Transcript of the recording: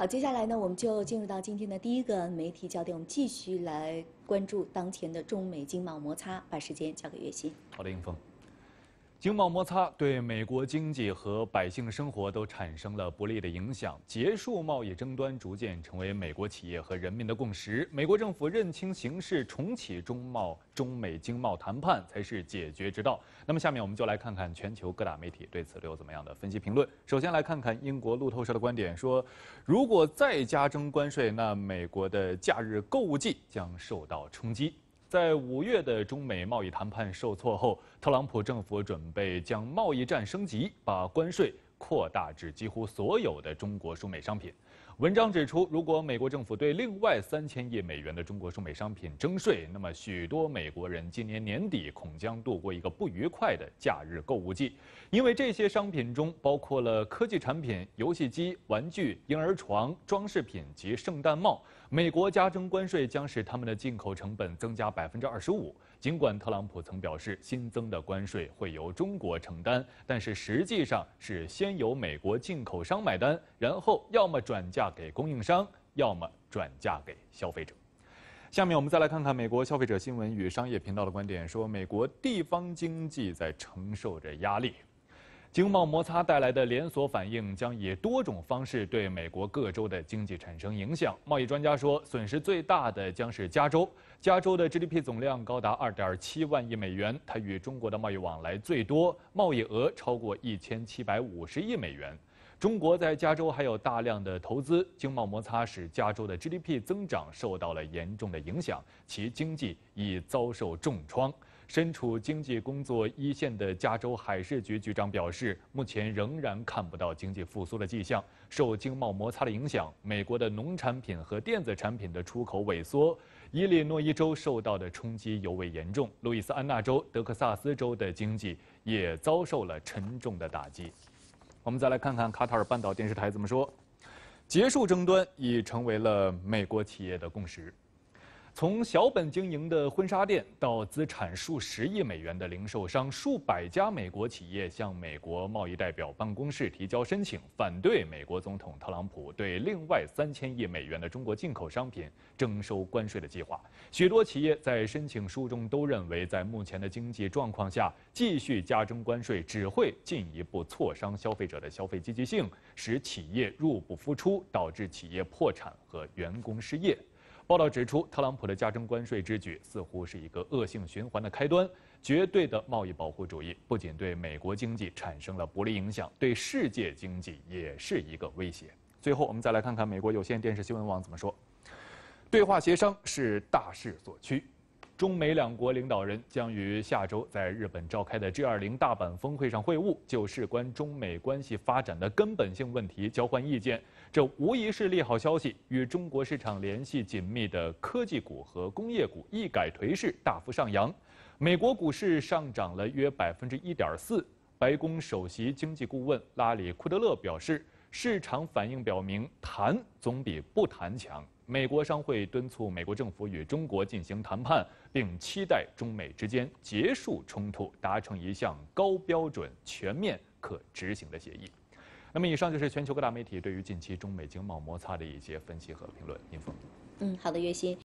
好，接下来呢，我们就进入到今天的第一个媒体焦点，我们继续来关注当前的中美经贸摩擦。把时间交给月星。好的，英峰。经贸摩擦对美国经济和百姓生活都产生了不利的影响，结束贸易争端逐渐成为美国企业和人民的共识。美国政府认清形势，重启中贸中美经贸谈判才是解决之道。那么，下面我们就来看看全球各大媒体对此都有怎么样的分析评论。首先来看看英国路透社的观点，说如果再加征关税，那美国的假日购物季将受到冲击。在五月的中美贸易谈判受挫后，特朗普政府准备将贸易战升级，把关税。扩大至几乎所有的中国输美商品。文章指出，如果美国政府对另外三千亿美元的中国输美商品征税，那么许多美国人今年年底恐将度过一个不愉快的假日购物季，因为这些商品中包括了科技产品、游戏机、玩具、婴儿床、装饰品及圣诞帽。美国加征关税将使他们的进口成本增加百分之二十五。尽管特朗普曾表示新增的关税会由中国承担，但是实际上是先。由美国进口商买单，然后要么转嫁给供应商，要么转嫁给消费者。下面我们再来看看美国消费者新闻与商业频道的观点，说美国地方经济在承受着压力。经贸摩擦带来的连锁反应将以多种方式对美国各州的经济产生影响。贸易专家说，损失最大的将是加州。加州的 GDP 总量高达2.7万亿美元，它与中国的贸易往来最多，贸易额超过1750亿美元。中国在加州还有大量的投资。经贸摩擦使加州的 GDP 增长受到了严重的影响，其经济已遭受重创。身处经济工作一线的加州海事局局长表示，目前仍然看不到经济复苏的迹象。受经贸摩擦的影响，美国的农产品和电子产品的出口萎缩。伊利诺伊州受到的冲击尤为严重，路易斯安那州、德克萨斯州的经济也遭受了沉重的打击。我们再来看看卡塔尔半岛电视台怎么说：“结束争端已成为了美国企业的共识。”从小本经营的婚纱店到资产数十亿美元的零售商，数百家美国企业向美国贸易代表办公室提交申请，反对美国总统特朗普对另外三千亿美元的中国进口商品征收关税的计划。许多企业在申请书中都认为，在目前的经济状况下，继续加征关税只会进一步挫伤消费者的消费积极性，使企业入不敷出，导致企业破产和员工失业。报道指出，特朗普的加征关税之举似乎是一个恶性循环的开端。绝对的贸易保护主义不仅对美国经济产生了不利影响，对世界经济也是一个威胁。最后，我们再来看看美国有线电视新闻网怎么说：对话协商是大势所趋。中美两国领导人将于下周在日本召开的 G20 大阪峰会上会晤，就事关中美关系发展的根本性问题交换意见。这无疑是利好消息，与中国市场联系紧密的科技股和工业股一改颓势，大幅上扬。美国股市上涨了约百分之一点四。白宫首席经济顾问拉里·库德勒表示，市场反应表明，谈总比不谈强。美国商会敦促美国政府与中国进行谈判，并期待中美之间结束冲突，达成一项高标准、全面可执行的协议。那么，以上就是全球各大媒体对于近期中美经贸摩擦的一些分析和评论。您，嗯，好的，岳薪。